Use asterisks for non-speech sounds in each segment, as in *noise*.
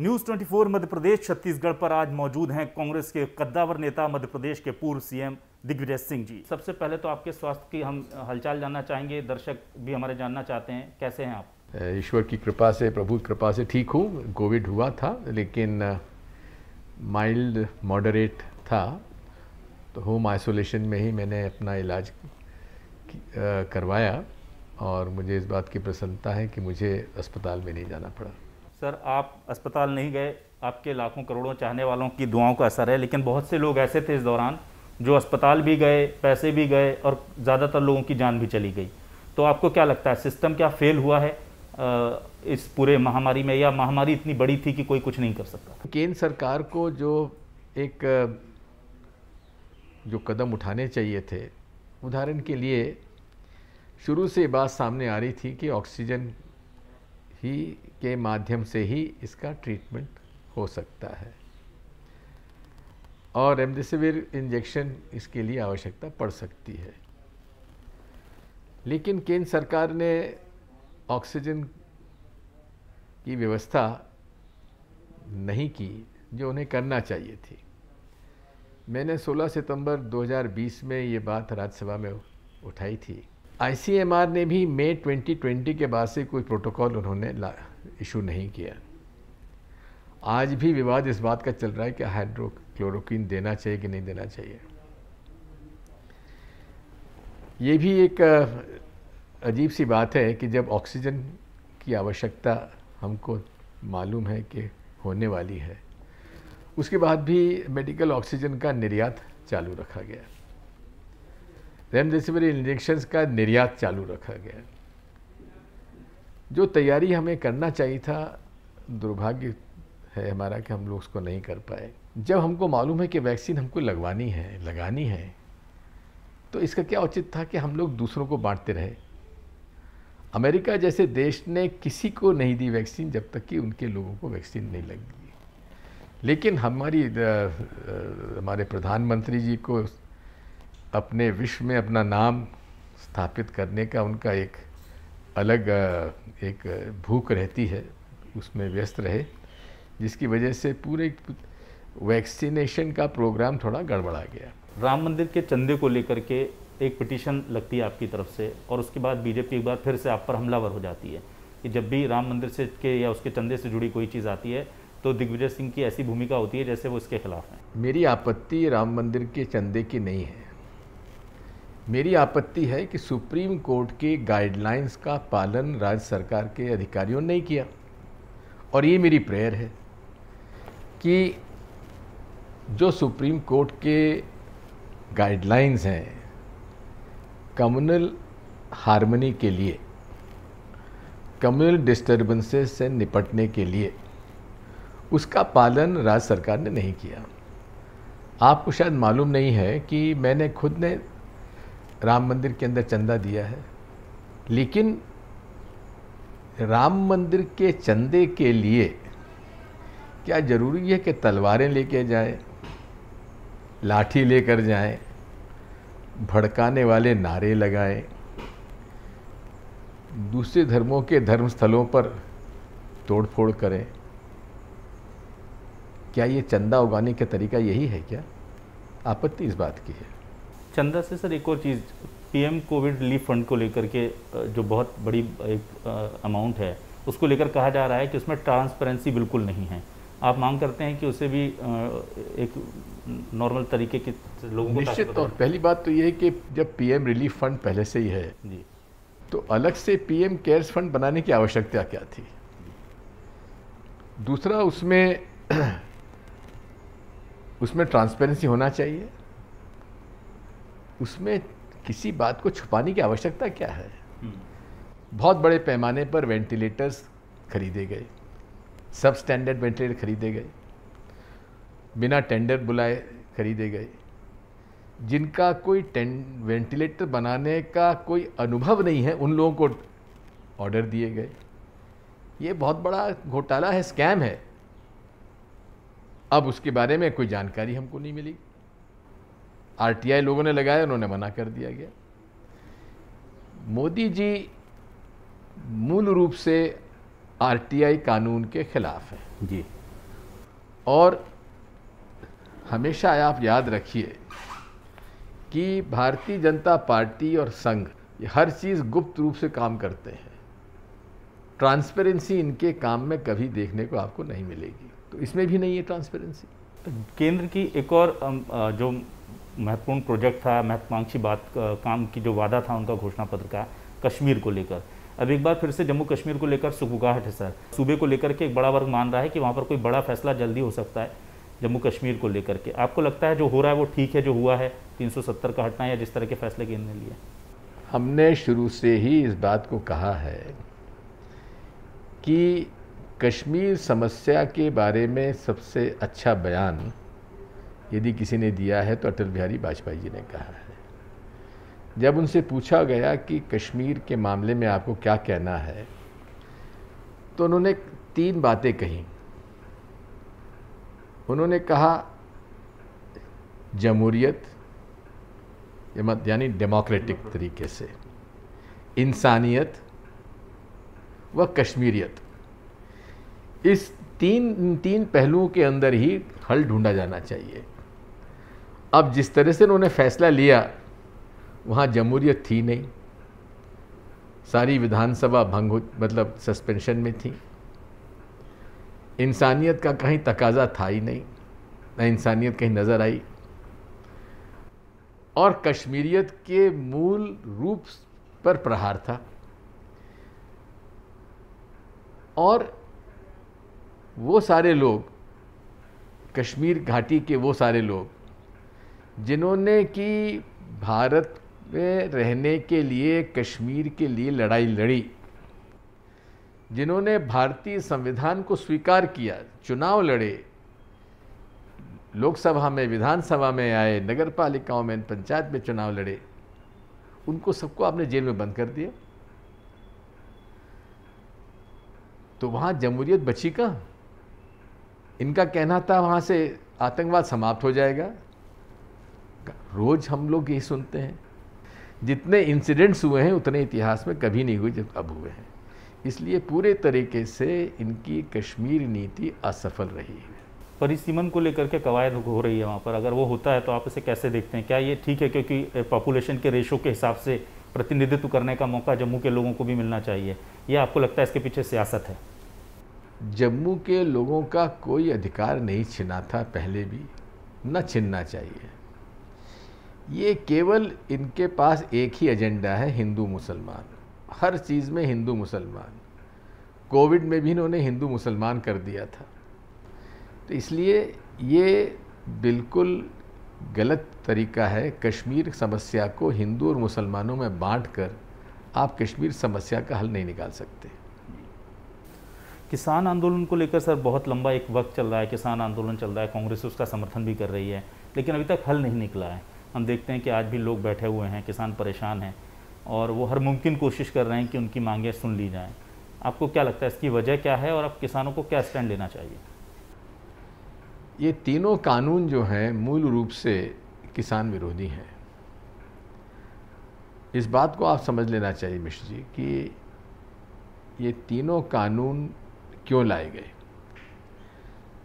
News 24 Madhya Pradesh Chhattisgarh पर आज मौजूद हैं कांग्रेस के कद्दावर नेता मध्य प्रदेश के पूर्व सीएम दिग्विजय सिंह जी सबसे पहले तो आपके स्वास्थ्य की हम हलचल जानना चाहेंगे दर्शक भी हमारे जानना चाहते हैं कैसे हैं आप ईश्वर की कृपा से प्रभु की कृपा से ठीक हूँ कोविड हुआ था लेकिन माइल्ड मॉडरेट था तो होम आइसोलेशन में ही मैंने अपना इलाज करवाया और मुझे इस बात की प्रसन्नता है कि मुझे अस्पताल में नहीं जाना पड़ा सर आप अस्पताल नहीं गए आपके लाखों करोड़ों चाहने वालों की दुआओं का असर है लेकिन बहुत से लोग ऐसे थे इस दौरान जो अस्पताल भी गए पैसे भी गए और ज़्यादातर लोगों की जान भी चली गई तो आपको क्या लगता है सिस्टम क्या फेल हुआ है इस पूरे महामारी में या महामारी इतनी बड़ी थी कि कोई कुछ नहीं कर सकता केंद्र सरकार को जो एक जो कदम उठाने चाहिए थे उदाहरण के लिए शुरू से बात सामने आ रही थी कि ऑक्सीजन ही के माध्यम से ही इसका ट्रीटमेंट हो सकता है और रेमडेसिविर इंजेक्शन इसके लिए आवश्यकता पड़ सकती है लेकिन केंद्र सरकार ने ऑक्सीजन की व्यवस्था नहीं की जो उन्हें करना चाहिए थी मैंने 16 सितंबर 2020 में ये बात राज्यसभा में उठाई थी आईसीएमआर ने भी मई 2020 के बाद से कोई प्रोटोकॉल उन्होंने इशू नहीं किया आज भी विवाद इस बात का चल रहा है कि हाइड्रोक्लोरोकिन देना चाहिए कि नहीं देना चाहिए ये भी एक अजीब सी बात है कि जब ऑक्सीजन की आवश्यकता हमको मालूम है कि होने वाली है उसके बाद भी मेडिकल ऑक्सीजन का निर्यात चालू रखा गया रेमडेसिविर इंजेक्शन का निर्यात चालू रखा गया जो तैयारी हमें करना चाहिए था दुर्भाग्य है हमारा कि हम लोग उसको नहीं कर पाए जब हमको मालूम है कि वैक्सीन हमको लगवानी है लगानी है तो इसका क्या उचित था कि हम लोग दूसरों को बांटते रहे अमेरिका जैसे देश ने किसी को नहीं दी वैक्सीन जब तक कि उनके लोगों को वैक्सीन नहीं लगी लेकिन हमारी हमारे प्रधानमंत्री जी को अपने विश्व में अपना नाम स्थापित करने का उनका एक अलग एक भूख रहती है उसमें व्यस्त रहे जिसकी वजह से पूरे वैक्सीनेशन का प्रोग्राम थोड़ा गड़बड़ा गया राम मंदिर के चंदे को लेकर के एक पिटीशन लगती है आपकी तरफ से और उसके बाद बीजेपी एक बार फिर से आप पर हमलावर हो जाती है कि जब भी राम मंदिर से के या उसके चंदे से जुड़ी कोई चीज़ आती है तो दिग्विजय सिंह की ऐसी भूमिका होती है जैसे वो इसके खिलाफ है मेरी आपत्ति राम मंदिर के चंदे की नहीं है मेरी आपत्ति है कि सुप्रीम कोर्ट के गाइडलाइंस का पालन राज्य सरकार के अधिकारियों ने नहीं किया और ये मेरी प्रेयर है कि जो सुप्रीम कोर्ट के गाइडलाइंस हैं कम्युनल हारमोनी के लिए कम्युनल डिस्टर्बेंसेस से निपटने के लिए उसका पालन राज्य सरकार ने नहीं किया आपको शायद मालूम नहीं है कि मैंने खुद ने राम मंदिर के अंदर चंदा दिया है लेकिन राम मंदिर के चंदे के लिए क्या ज़रूरी है कि तलवारें लेके जाएं लाठी लेकर जाएं भड़काने वाले नारे लगाएं दूसरे धर्मों के धर्म स्थलों पर तोड़फोड़ करें क्या ये चंदा उगाने का तरीका यही है क्या आपत्ति इस बात की है चंदा से सर एक और चीज़ पीएम कोविड रिलीफ फंड को लेकर के जो बहुत बड़ी एक अमाउंट है उसको लेकर कहा जा रहा है कि उसमें ट्रांसपेरेंसी बिल्कुल नहीं है आप मांग करते हैं कि उसे भी एक नॉर्मल तरीके के लोगों निश्चित तौर पहली बात तो ये है कि जब पीएम रिलीफ फंड पहले से ही है जी तो अलग से पीएम केयर्स फंड बनाने की आवश्यकता क्या थी दूसरा उसमें *clears throat* उसमें ट्रांसपेरेंसी होना चाहिए उसमें किसी बात को छुपाने की आवश्यकता क्या है हम्म। बहुत बड़े पैमाने पर वेंटिलेटर्स खरीदे गए सब स्टैंडर्ड वेंटिलेटर खरीदे गए बिना टेंडर बुलाए खरीदे गए जिनका कोई वेंटिलेटर बनाने का कोई अनुभव नहीं है उन लोगों को ऑर्डर दिए गए ये बहुत बड़ा घोटाला है स्कैम है अब उसके बारे में कोई जानकारी हमको नहीं मिली आरटीआई लोगों ने लगाया उन्होंने मना कर दिया गया मोदी जी मूल रूप से आरटीआई कानून के खिलाफ हैं जी और हमेशा आप याद रखिए कि भारतीय जनता पार्टी और संघ ये हर चीज़ गुप्त रूप से काम करते हैं ट्रांसपेरेंसी इनके काम में कभी देखने को आपको नहीं मिलेगी तो इसमें भी नहीं है ट्रांसपेरेंसी तो केंद्र की एक और जो महत्वपूर्ण प्रोजेक्ट था महत्वाकांक्षी बात का, काम की जो वादा था उनका घोषणा पत्र का कश्मीर को लेकर अब एक बार फिर से जम्मू कश्मीर को लेकर सुगुगाहट है सर सूबे को लेकर के एक बड़ा वर्ग मान रहा है कि वहाँ पर कोई बड़ा फैसला जल्दी हो सकता है जम्मू कश्मीर को लेकर के आपको लगता है जो हो रहा है वो ठीक है जो हुआ है 370 का हटना या जिस तरह के फैसले के ने लिए हमने शुरू से ही इस बात को कहा है कि कश्मीर समस्या के बारे में सबसे अच्छा बयान यदि किसी ने दिया है तो अटल बिहारी वाजपेयी जी ने कहा है जब उनसे पूछा गया कि कश्मीर के मामले में आपको क्या कहना है तो उन्होंने तीन बातें कही उन्होंने कहा जमहूरियत यानी डेमोक्रेटिक तरीके से इंसानियत व कश्मीरियत इस तीन तीन पहलुओं के अंदर ही हल ढूंढा जाना चाहिए अब जिस तरह से उन्होंने फैसला लिया वहाँ जमहूरियत थी नहीं सारी विधानसभा भंग हो मतलब सस्पेंशन में थी इंसानियत का कहीं तकाजा था ही नहीं ना इंसानियत कहीं नज़र आई और कश्मीरियत के मूल रूप पर प्रहार था और वो सारे लोग कश्मीर घाटी के वो सारे लोग जिन्होंने कि भारत में रहने के लिए कश्मीर के लिए लड़ाई लड़ी जिन्होंने भारतीय संविधान को स्वीकार किया चुनाव लड़े लोकसभा में विधानसभा में आए नगर पालिकाओं में पंचायत में चुनाव लड़े उनको सबको आपने जेल में बंद कर दिया तो वहाँ जमहूरियत बची का इनका कहना था वहाँ से आतंकवाद समाप्त हो जाएगा रोज़ हम लोग यही सुनते हैं जितने इंसिडेंट्स हुए हैं उतने इतिहास में कभी नहीं हुए जब अब हुए हैं इसलिए पूरे तरीके से इनकी कश्मीर नीति असफल रही है परिसीमन को लेकर के कवायद हो रही है वहाँ पर अगर वो होता है तो आप इसे कैसे देखते हैं क्या ये ठीक है क्योंकि पॉपुलेशन के रेशो के हिसाब से प्रतिनिधित्व करने का मौका जम्मू के लोगों को भी मिलना चाहिए यह आपको लगता है इसके पीछे सियासत है जम्मू के लोगों का कोई अधिकार नहीं छिना था पहले भी न छिनना चाहिए ये केवल इनके पास एक ही एजेंडा है हिंदू मुसलमान हर चीज़ में हिंदू मुसलमान कोविड में भी इन्होंने हिंदू मुसलमान कर दिया था तो इसलिए ये बिल्कुल गलत तरीका है कश्मीर समस्या को हिंदू और मुसलमानों में बांट कर आप कश्मीर समस्या का हल नहीं निकाल सकते किसान आंदोलन को लेकर सर बहुत लंबा एक वक्त चल रहा है किसान आंदोलन चल रहा है कांग्रेस उसका समर्थन भी कर रही है लेकिन अभी तक हल नहीं निकला है हम देखते हैं कि आज भी लोग बैठे हुए हैं किसान परेशान हैं और वो हर मुमकिन कोशिश कर रहे हैं कि उनकी मांगें सुन ली जाएँ आपको क्या लगता है इसकी वजह क्या है और अब किसानों को क्या स्टैंड लेना चाहिए ये तीनों कानून जो हैं मूल रूप से किसान विरोधी हैं इस बात को आप समझ लेना चाहिए मिश्र जी कि ये तीनों कानून क्यों लाए गए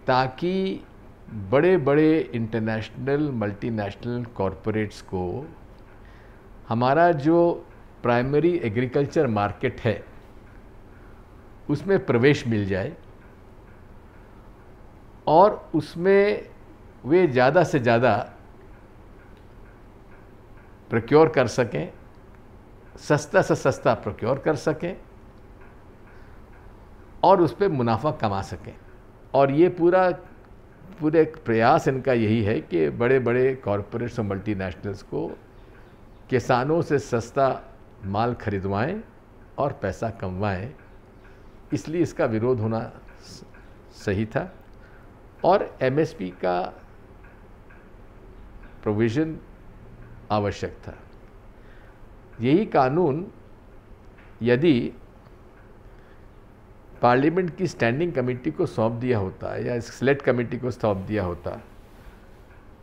ताकि बड़े बड़े इंटरनेशनल मल्टीनेशनल कॉरपोरेट्स को हमारा जो प्राइमरी एग्रीकल्चर मार्केट है उसमें प्रवेश मिल जाए और उसमें वे ज़्यादा से ज़्यादा प्रोक्योर कर सकें सस्ता से सस्ता प्रोक्योर कर सकें और उस पर मुनाफा कमा सकें और ये पूरा पूरे प्रयास इनका यही है कि बड़े बड़े कॉरपोरेट्स और मल्टीनेशनल्स को किसानों से सस्ता माल खरीदवाएं और पैसा कमवाएं इसलिए इसका विरोध होना सही था और एमएसपी का प्रोविज़न आवश्यक था यही कानून यदि पार्लियामेंट की स्टैंडिंग कमेटी को सौंप दिया होता है या सिलेक्ट कमेटी को सौंप दिया होता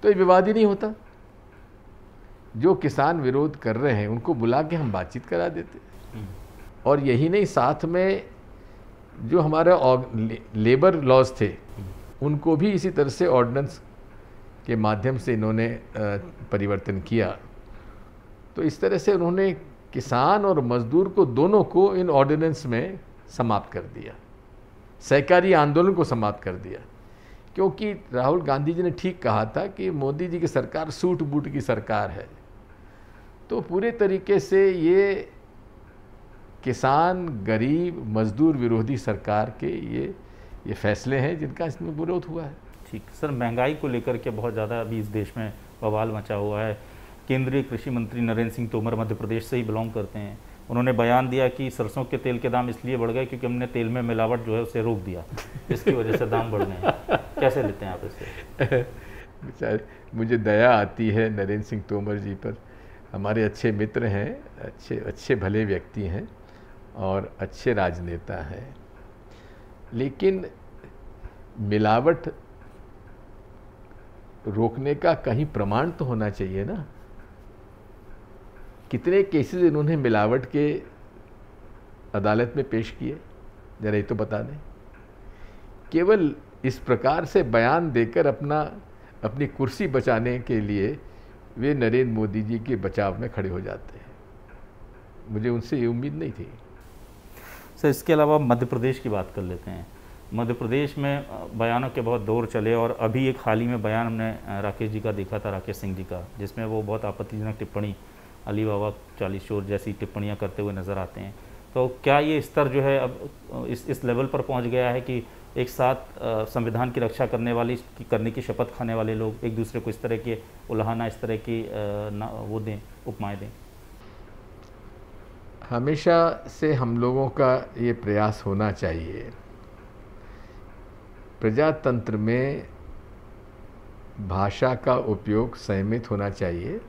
तो ये विवाद ही नहीं होता जो किसान विरोध कर रहे हैं उनको बुला के हम बातचीत करा देते हम्म। और यही नहीं साथ में जो हमारे लेबर लॉज थे हम्म। उनको भी इसी तरह से ऑर्डिनेंस के माध्यम से इन्होंने परिवर्तन किया तो इस तरह से उन्होंने किसान और मजदूर को दोनों को इन ऑर्डिनेंस में समाप्त कर दिया सहकारी आंदोलन को समाप्त कर दिया क्योंकि राहुल गांधी जी ने ठीक कहा था कि मोदी जी की सरकार सूट बूट की सरकार है तो पूरे तरीके से ये किसान गरीब मजदूर विरोधी सरकार के ये ये फैसले हैं जिनका इसमें विरोध हुआ है ठीक सर महंगाई को लेकर के बहुत ज़्यादा अभी इस देश में बवाल मचा हुआ है केंद्रीय कृषि मंत्री नरेंद्र सिंह तोमर मध्य प्रदेश से ही बिलोंग करते हैं उन्होंने बयान दिया कि सरसों के तेल के दाम इसलिए बढ़ गए क्योंकि हमने तेल में मिलावट जो है उसे रोक दिया इसकी वजह से दाम बढ़ गए कैसे लेते हैं आप इसे बेचारे मुझे दया आती है नरेंद्र सिंह तोमर जी पर हमारे अच्छे मित्र हैं अच्छे अच्छे भले व्यक्ति हैं और अच्छे राजनेता हैं लेकिन मिलावट रोकने का कहीं प्रमाण तो होना चाहिए ना कितने केसेस इन्होंने मिलावट के अदालत में पेश किए जरा ये तो बता दें केवल इस प्रकार से बयान देकर अपना अपनी कुर्सी बचाने के लिए वे नरेंद्र मोदी जी के बचाव में खड़े हो जाते हैं मुझे उनसे ये उम्मीद नहीं थी सर इसके अलावा मध्य प्रदेश की बात कर लेते हैं मध्य प्रदेश में बयानों के बहुत दौर चले और अभी एक हाल ही में बयान हमने राकेश जी का देखा था राकेश सिंह जी का जिसमें वो बहुत आपत्तिजनक टिप्पणी अली बाबा चालीस चोर जैसी टिप्पणियाँ करते हुए नज़र आते हैं तो क्या ये स्तर जो है अब इस इस लेवल पर पहुँच गया है कि एक साथ संविधान की रक्षा करने वाली करने की शपथ खाने वाले लोग एक दूसरे को इस तरह के उल्हाना इस तरह की ना वो दें उपमाएँ दें हमेशा से हम लोगों का ये प्रयास होना चाहिए प्रजातंत्र में भाषा का उपयोग संयमित होना चाहिए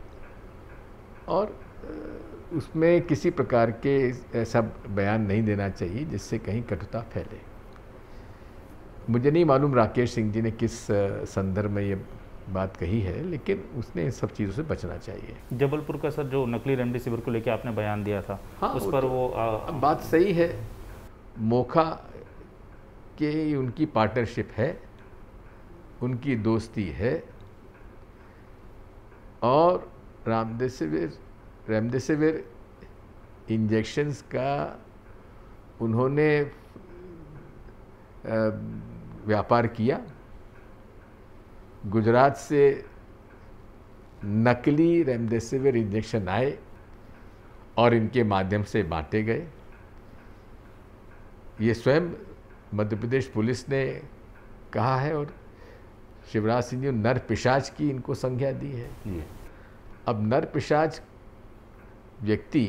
और उसमें किसी प्रकार के ऐसा बयान नहीं देना चाहिए जिससे कहीं कटुता फैले मुझे नहीं मालूम राकेश सिंह जी ने किस संदर्भ में ये बात कही है लेकिन उसने इन सब चीज़ों से बचना चाहिए जबलपुर का सर जो नकली रेमडेसिविर को लेकर आपने बयान दिया था हाँ, उस पर तो, वो आ... बात सही है मोखा के उनकी पार्टनरशिप है उनकी दोस्ती है और रामदेसिविर रेमडेसिविर इंजेक्शंस का उन्होंने व्यापार किया गुजरात से नकली रेमडेसिविर इंजेक्शन आए और इनके माध्यम से बांटे गए ये स्वयं मध्य प्रदेश पुलिस ने कहा है और शिवराज सिंह जी नर पिशाच की इनको संज्ञा दी है अब नर पिशाच व्यक्ति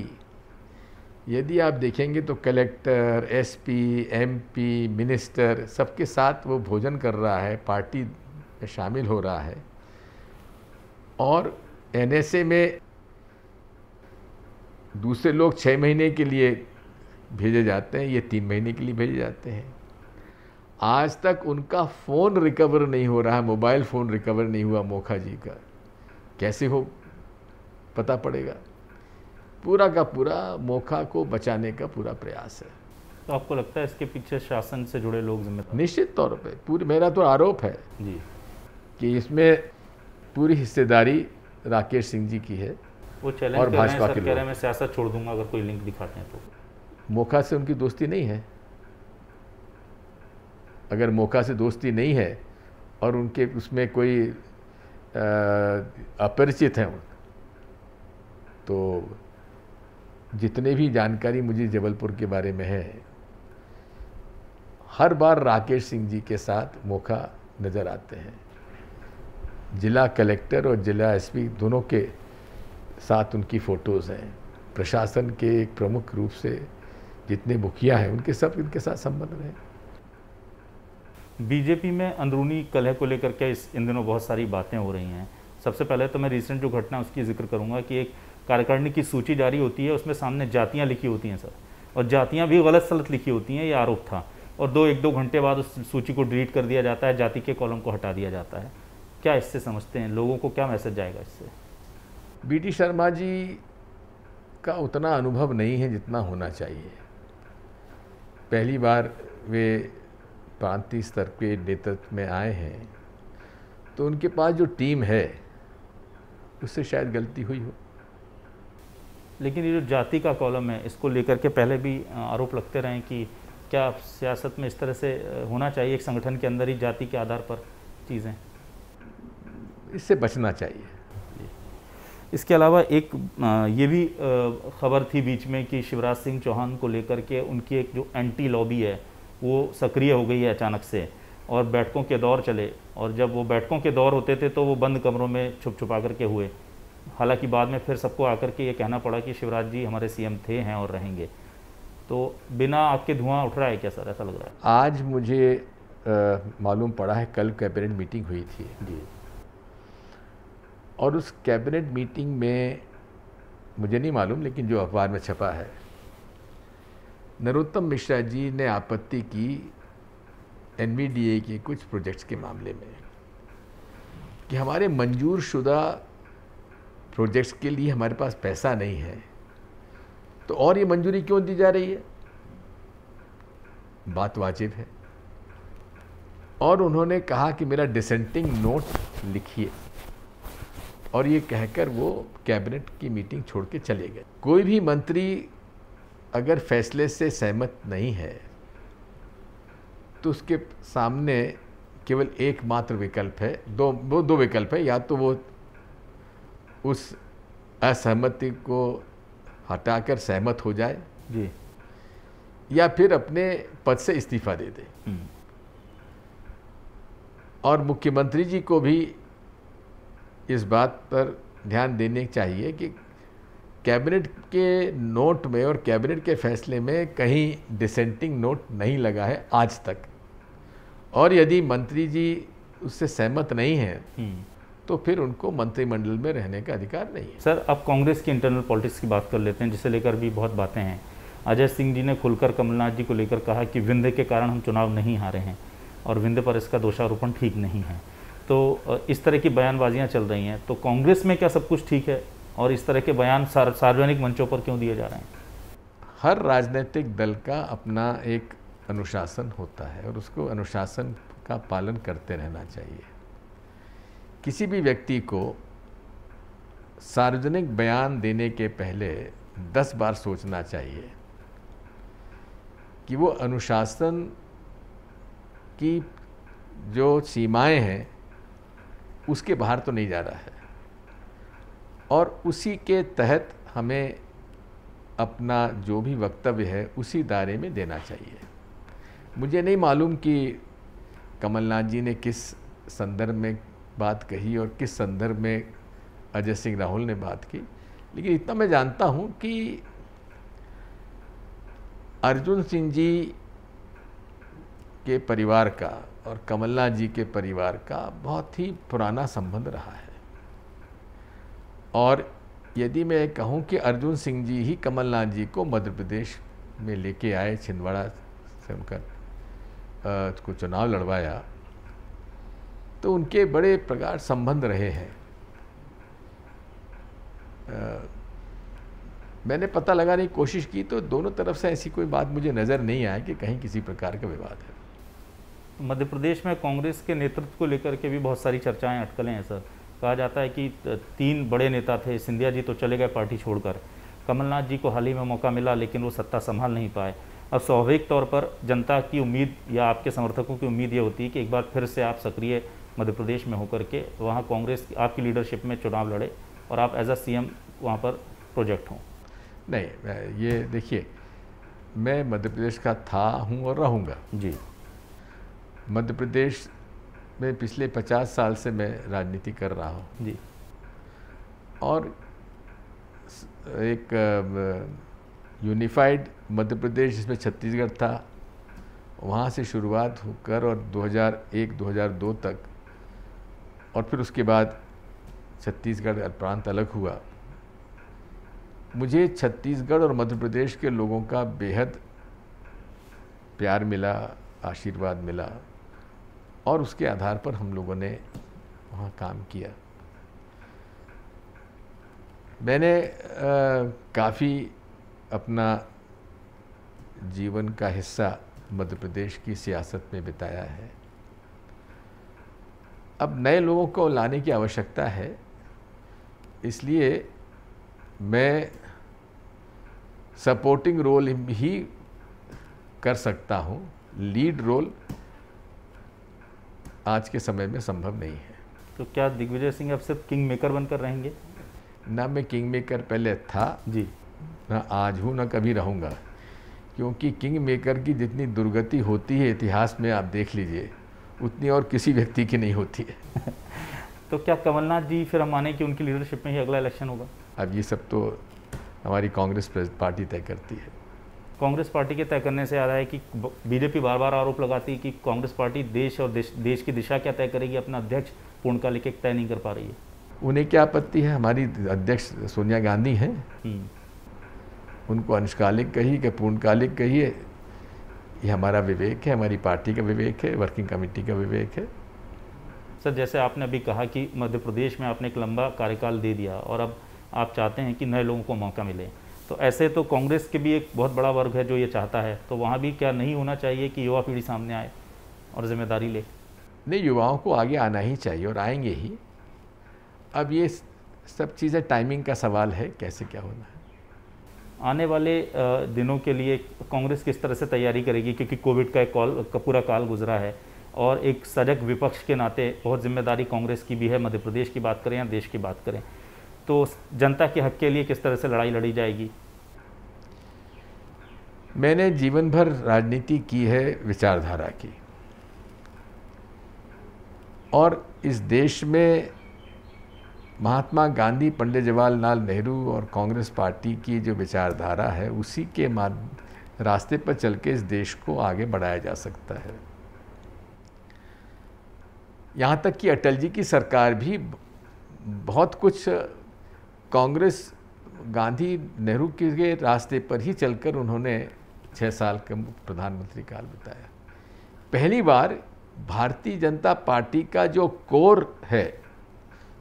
यदि आप देखेंगे तो कलेक्टर एसपी, एमपी, मिनिस्टर सबके साथ वो भोजन कर रहा है पार्टी में शामिल हो रहा है और एनएसए में दूसरे लोग छः महीने के लिए भेजे जाते हैं ये तीन महीने के लिए भेजे जाते हैं आज तक उनका फ़ोन रिकवर नहीं हो रहा है मोबाइल फ़ोन रिकवर नहीं हुआ मोखा जी का कैसे हो पता पड़ेगा पूरा का पूरा मौका को बचाने का पूरा प्रयास है तो आपको लगता है इसके पीछे शासन से जुड़े लोग जिम्मेदार निश्चित तौर पे पूरी मेरा तो आरोप है जी कि इसमें पूरी हिस्सेदारी राकेश सिंह जी की है वो चैलेंज और भाजपा के कह रहे हैं मैं सियासत छोड़ दूंगा अगर कोई लिंक दिखाते हैं तो मोखा से उनकी दोस्ती नहीं है अगर मोखा से दोस्ती नहीं है और उनके उसमें कोई अपरिचित हैं तो जितने भी जानकारी मुझे जबलपुर के बारे में है हर बार राकेश सिंह जी के साथ मौका नज़र आते हैं जिला कलेक्टर और जिला एसपी दोनों के साथ उनकी फ़ोटोज़ हैं प्रशासन के एक प्रमुख रूप से जितने मुखिया हैं उनके सब इनके साथ संबंध रहे बीजेपी में अंदरूनी कलह को लेकर के इस इन दिनों बहुत सारी बातें हो रही हैं सबसे पहले तो मैं रिसेंट जो घटना उसकी जिक्र करूंगा कि एक कार्यकारिणी की सूची जारी होती है उसमें सामने जातियाँ लिखी होती हैं सर और जातियाँ भी गलत सलत लिखी होती हैं ये आरोप था और दो एक दो घंटे बाद उस सूची को डिलीट कर दिया जाता है जाति के कॉलम को हटा दिया जाता है क्या इससे समझते हैं लोगों को क्या मैसेज जाएगा इससे बीटी शर्मा जी का उतना अनुभव नहीं है जितना होना चाहिए पहली बार वे प्रांतीय स्तर के नेतृत्व में आए हैं तो उनके पास जो टीम है उससे शायद गलती हुई हो लेकिन ये जो जाति का कॉलम है इसको लेकर के पहले भी आरोप लगते रहे कि क्या सियासत में इस तरह से होना चाहिए एक संगठन के अंदर ही जाति के आधार पर चीज़ें इससे बचना चाहिए इसके अलावा एक ये भी खबर थी बीच में कि शिवराज सिंह चौहान को लेकर के उनकी एक जो एंटी लॉबी है वो सक्रिय हो गई है अचानक से और बैठकों के दौर चले और जब वो बैठकों के दौर होते थे तो वो बंद कमरों में छुप छुपा करके हुए हालांकि बाद में फिर सबको आकर के ये कहना पड़ा कि शिवराज जी हमारे सीएम थे हैं और रहेंगे तो बिना आपके धुआं उठ रहा है क्या सर ऐसा लग रहा है आज मुझे मालूम पड़ा है कल कैबिनेट मीटिंग हुई थी जी और उस कैबिनेट मीटिंग में मुझे नहीं मालूम लेकिन जो अखबार में छपा है नरोत्तम मिश्रा जी ने आपत्ति की एन के कुछ प्रोजेक्ट्स के मामले में कि हमारे मंजूर शुदा प्रोजेक्ट्स के लिए हमारे पास पैसा नहीं है तो और ये मंजूरी क्यों दी जा रही है बात वाजिब है और उन्होंने कहा कि मेरा डिसेंटिंग नोट लिखिए और ये कहकर वो कैबिनेट की मीटिंग छोड़ के चले गए कोई भी मंत्री अगर फैसले से सहमत नहीं है तो उसके सामने केवल एकमात्र विकल्प है दो वो दो विकल्प है या तो वो उस असहमति को हटाकर सहमत हो जाए जी या फिर अपने पद से इस्तीफा दे दे हम्म। और मुख्यमंत्री जी को भी इस बात पर ध्यान देने चाहिए कि कैबिनेट के नोट में और कैबिनेट के फैसले में कहीं डिसेंटिंग नोट नहीं लगा है आज तक और यदि मंत्री जी उससे सहमत नहीं है हम्म। तो फिर उनको मंत्रिमंडल में रहने का अधिकार नहीं है सर अब कांग्रेस की इंटरनल पॉलिटिक्स की बात कर लेते हैं जिसे लेकर भी बहुत बातें हैं अजय सिंह जी ने खुलकर कमलनाथ जी को लेकर कहा कि विंध्य के कारण हम चुनाव नहीं हारे हैं और विंध्य पर इसका दोषारोपण ठीक नहीं है तो इस तरह की बयानबाजियाँ चल रही हैं तो कांग्रेस में क्या सब कुछ ठीक है और इस तरह के बयान सार्वजनिक मंचों पर क्यों दिए जा रहे हैं हर राजनीतिक दल का अपना एक अनुशासन होता है और उसको अनुशासन का पालन करते रहना चाहिए किसी भी व्यक्ति को सार्वजनिक बयान देने के पहले दस बार सोचना चाहिए कि वो अनुशासन की जो सीमाएं हैं उसके बाहर तो नहीं जा रहा है और उसी के तहत हमें अपना जो भी वक्तव्य है उसी दायरे में देना चाहिए मुझे नहीं मालूम कि कमलनाथ जी ने किस संदर्भ में बात कही और किस संदर्भ में अजय सिंह राहुल ने बात की लेकिन इतना मैं जानता हूँ कि अर्जुन सिंह जी के परिवार का और कमलनाथ जी के परिवार का बहुत ही पुराना संबंध रहा है और यदि मैं कहूँ कि अर्जुन सिंह जी ही कमलनाथ जी को मध्य प्रदेश में लेके आए छिंदवाड़ा से उनका को चुनाव लड़वाया तो उनके बड़े प्रकार संबंध रहे हैं आ, मैंने पता लगाने की कोशिश की तो दोनों तरफ से ऐसी कोई बात मुझे नज़र नहीं आया कि कहीं किसी प्रकार का विवाद है मध्य प्रदेश में कांग्रेस के नेतृत्व को लेकर के भी बहुत सारी चर्चाएं अटकलें हैं सर कहा जाता है कि तीन बड़े नेता थे सिंधिया जी तो चले गए पार्टी छोड़कर कमलनाथ जी को हाल ही में मौका मिला लेकिन वो सत्ता संभाल नहीं पाए अब स्वाभाविक तौर पर जनता की उम्मीद या आपके समर्थकों की उम्मीद ये होती है कि एक बार फिर से आप सक्रिय मध्य प्रदेश में होकर के तो वहाँ कांग्रेस आपकी लीडरशिप में चुनाव लड़े और आप एज अ सी एम वहाँ पर प्रोजेक्ट हों नहीं ये देखिए मैं मध्य प्रदेश का था हूँ और रहूँगा जी मध्य प्रदेश में पिछले पचास साल से मैं राजनीति कर रहा हूँ जी और एक यूनिफाइड मध्य प्रदेश जिसमें छत्तीसगढ़ था वहाँ से शुरुआत होकर और 2001-2002 तक और फिर उसके बाद छत्तीसगढ़ प्रांत अलग हुआ मुझे छत्तीसगढ़ और मध्य प्रदेश के लोगों का बेहद प्यार मिला आशीर्वाद मिला और उसके आधार पर हम लोगों ने वहाँ काम किया मैंने काफ़ी अपना जीवन का हिस्सा मध्य प्रदेश की सियासत में बिताया है अब नए लोगों को लाने की आवश्यकता है इसलिए मैं सपोर्टिंग रोल ही कर सकता हूँ लीड रोल आज के समय में संभव नहीं है तो क्या दिग्विजय सिंह अब सिर्फ किंग मेकर बनकर रहेंगे ना मैं किंग मेकर पहले था जी ना आज हूँ ना कभी रहूँगा क्योंकि किंग मेकर की जितनी दुर्गति होती है इतिहास में आप देख लीजिए उतनी और किसी व्यक्ति की नहीं होती है *laughs* तो क्या कमलनाथ जी फिर हम माने कि उनकी लीडरशिप में ही अगला इलेक्शन होगा अब ये सब तो हमारी कांग्रेस पार्टी तय करती है कांग्रेस पार्टी के तय करने से आ रहा है कि बीजेपी बार बार आरोप लगाती है कि कांग्रेस पार्टी देश और देश देश की दिशा क्या तय करेगी अपना अध्यक्ष पूर्णकालिक एक तय नहीं कर पा रही है उन्हें क्या आपत्ति है हमारी अध्यक्ष सोनिया गांधी है हम्म। उनको अंशकालिक कहिए कि पूर्णकालिक कहिए ये हमारा विवेक है हमारी पार्टी का विवेक है वर्किंग कमेटी का विवेक है सर जैसे आपने अभी कहा कि मध्य प्रदेश में आपने एक लंबा कार्यकाल दे दिया और अब आप चाहते हैं कि नए लोगों को मौका मिले तो ऐसे तो कांग्रेस के भी एक बहुत बड़ा वर्ग है जो ये चाहता है तो वहाँ भी क्या नहीं होना चाहिए कि युवा पीढ़ी सामने आए और जिम्मेदारी ले नहीं युवाओं को आगे आना ही चाहिए और आएंगे ही अब ये सब चीज़ें टाइमिंग का सवाल है कैसे क्या होना है आने वाले दिनों के लिए कांग्रेस किस तरह से तैयारी करेगी क्योंकि कोविड का एक कॉल का पूरा काल गुजरा है और एक सजग विपक्ष के नाते बहुत जिम्मेदारी कांग्रेस की भी है मध्य प्रदेश की बात करें या देश की बात करें तो जनता के हक के लिए किस तरह से लड़ाई लड़ी जाएगी मैंने जीवन भर राजनीति की है विचारधारा की और इस देश में महात्मा गांधी पंडित जवाहरलाल नेहरू और कांग्रेस पार्टी की जो विचारधारा है उसी के रास्ते पर चल के इस देश को आगे बढ़ाया जा सकता है यहाँ तक कि अटल जी की सरकार भी बहुत कुछ कांग्रेस गांधी नेहरू के रास्ते पर ही चलकर उन्होंने छः साल का प्रधानमंत्री काल बिताया पहली बार भारतीय जनता पार्टी का जो कोर है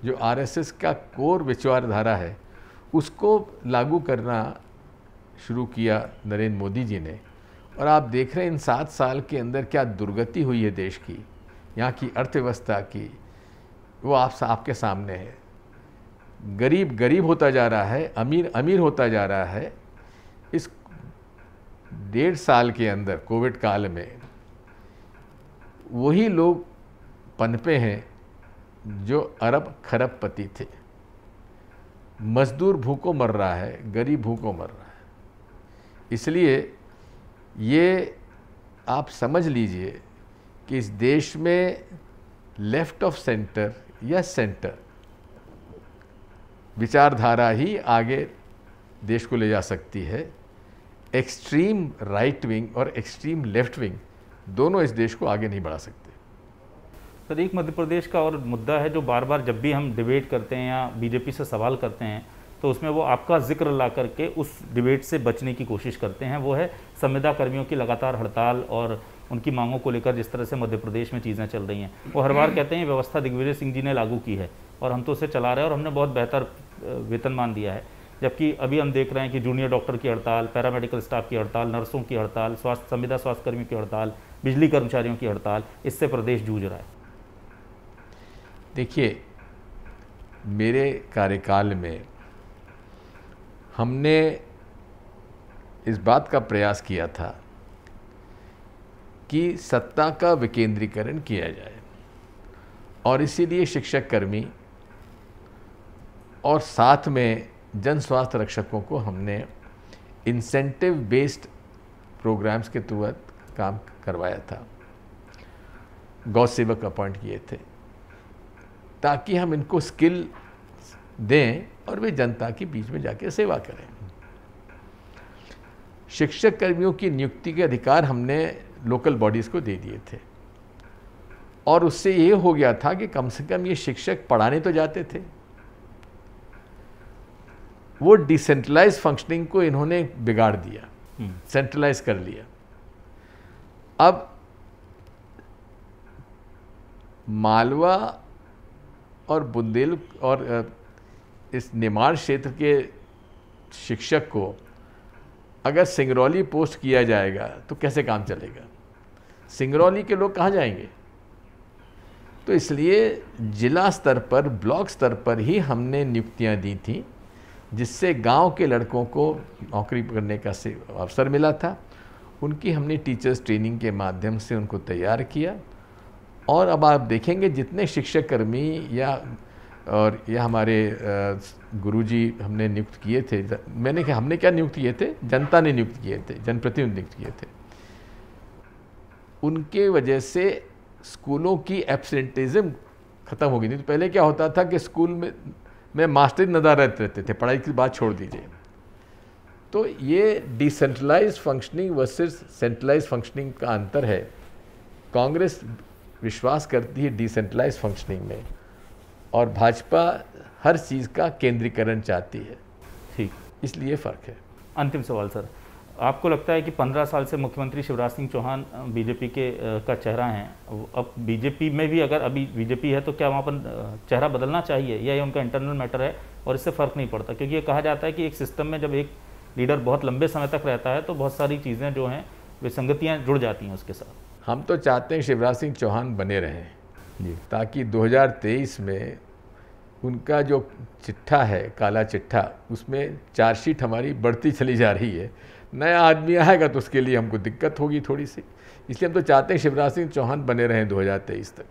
जो आरएसएस का कोर विचारधारा है उसको लागू करना शुरू किया नरेंद्र मोदी जी ने और आप देख रहे हैं इन सात साल के अंदर क्या दुर्गति हुई है देश की यहाँ की अर्थव्यवस्था की वो आप आपके सामने है गरीब गरीब होता जा रहा है अमीर अमीर होता जा रहा है इस डेढ़ साल के अंदर कोविड काल में वही लोग पनपे हैं जो अरब खरब पति थे मजदूर भूखों मर रहा है गरीब भूखों मर रहा है इसलिए ये आप समझ लीजिए कि इस देश में लेफ्ट ऑफ सेंटर या सेंटर विचारधारा ही आगे देश को ले जा सकती है एक्सट्रीम राइट विंग और एक्सट्रीम लेफ्ट विंग दोनों इस देश को आगे नहीं बढ़ा सकते सर एक मध्य प्रदेश का और मुद्दा है जो बार बार जब भी हम डिबेट करते हैं या बीजेपी से सवाल करते हैं तो उसमें वो आपका जिक्र ला करके उस डिबेट से बचने की कोशिश करते हैं वो है संविदा कर्मियों की लगातार हड़ताल और उनकी मांगों को लेकर जिस तरह से मध्य प्रदेश में चीज़ें चल रही हैं वो हर बार कहते हैं व्यवस्था दिग्विजय सिंह जी ने लागू की है और हम तो उसे चला रहे हैं और हमने बहुत बेहतर वेतनमान दिया है जबकि अभी हम देख रहे हैं कि जूनियर डॉक्टर की हड़ताल पैरामेडिकल स्टाफ की हड़ताल नर्सों की हड़ताल स्वास्थ्य संविदा स्वास्थ्यकर्मियों की हड़ताल बिजली कर्मचारियों की हड़ताल इससे प्रदेश जूझ रहा है देखिए मेरे कार्यकाल में हमने इस बात का प्रयास किया था कि सत्ता का विकेंद्रीकरण किया जाए और इसीलिए शिक्षक कर्मी और साथ में जन स्वास्थ्य रक्षकों को हमने इंसेंटिव बेस्ड प्रोग्राम्स के तहत काम करवाया था गौ सेवक अपॉइंट किए थे ताकि हम इनको स्किल दें और वे जनता के बीच में जाके सेवा करें शिक्षक कर्मियों की नियुक्ति के अधिकार हमने लोकल बॉडीज़ को दे दिए थे और उससे ये हो गया था कि कम से कम ये शिक्षक पढ़ाने तो जाते थे वो डिसेंट्रलाइज फंक्शनिंग को इन्होंने बिगाड़ दिया सेंट्रलाइज हम्म। कर लिया अब मालवा और बुंदेल और इस निमार क्षेत्र के शिक्षक को अगर सिंगरौली पोस्ट किया जाएगा तो कैसे काम चलेगा सिंगरौली के लोग कहाँ जाएंगे तो इसलिए जिला स्तर पर ब्लॉक स्तर पर ही हमने नियुक्तियाँ दी थी जिससे गांव के लड़कों को नौकरी करने का अवसर मिला था उनकी हमने टीचर्स ट्रेनिंग के माध्यम से उनको तैयार किया और अब आप देखेंगे जितने शिक्षक कर्मी या और यह हमारे गुरुजी हमने नियुक्त किए थे मैंने कहा हमने क्या नियुक्त किए थे जनता ने नियुक्त किए थे जनप्रतिनिधि नियुक्त किए थे उनके वजह से स्कूलों की एब्सेंटिज्म ख़त्म हो गई थी तो पहले क्या होता था कि स्कूल में मैं मास्टर नदारत रहते थे पढ़ाई की बात छोड़ दीजिए तो ये decentralise functioning versus centralise functioning का अंतर है कांग्रेस विश्वास करती है डिसेंट्रलाइज फंक्शनिंग में और भाजपा हर चीज़ का केंद्रीकरण चाहती है ठीक इसलिए फ़र्क है अंतिम सवाल सर आपको लगता है कि 15 साल से मुख्यमंत्री शिवराज सिंह चौहान बीजेपी के का चेहरा हैं अब बीजेपी में भी अगर अभी बीजेपी है तो क्या वहाँ पर चेहरा बदलना चाहिए या ये उनका इंटरनल मैटर है और इससे फ़र्क नहीं पड़ता क्योंकि ये कहा जाता है कि एक सिस्टम में जब एक लीडर बहुत लंबे समय तक रहता है तो बहुत सारी चीज़ें जो हैं वे संगतियाँ जुड़ जाती हैं उसके साथ हम तो चाहते हैं शिवराज सिंह चौहान बने रहें ताकि 2023 में उनका जो चिट्ठा है काला चिट्ठा उसमें चार्जशीट हमारी बढ़ती चली जा रही है नया आदमी आएगा तो उसके लिए हमको दिक्कत होगी थोड़ी सी इसलिए हम तो चाहते हैं शिवराज सिंह चौहान बने रहें 2023 तक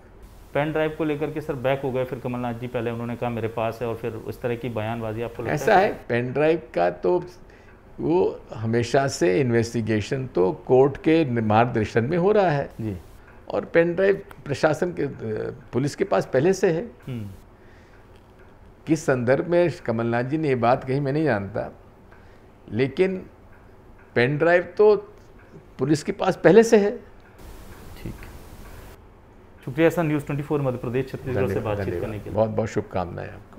पेन ड्राइव को लेकर के सर बैक हो गए फिर कमलनाथ जी पहले उन्होंने कहा मेरे पास है और फिर उस तरह की बयानबाजी आपको ऐसा है पेन ड्राइव का तो वो हमेशा से इन्वेस्टिगेशन तो कोर्ट के मार्गदर्शन में हो रहा है जी और पेन ड्राइव प्रशासन के पुलिस के पास पहले से है हम्म। किस संदर्भ में कमलनाथ जी ने ये बात कही मैं नहीं जानता लेकिन पेन ड्राइव तो पुलिस के पास पहले से है ठीक शुक्रिया सर न्यूज़ 24 मध्य प्रदेश छत्तीसगढ़ से बातचीत करने के लिए बहुत बहुत शुभकामनाएं आपको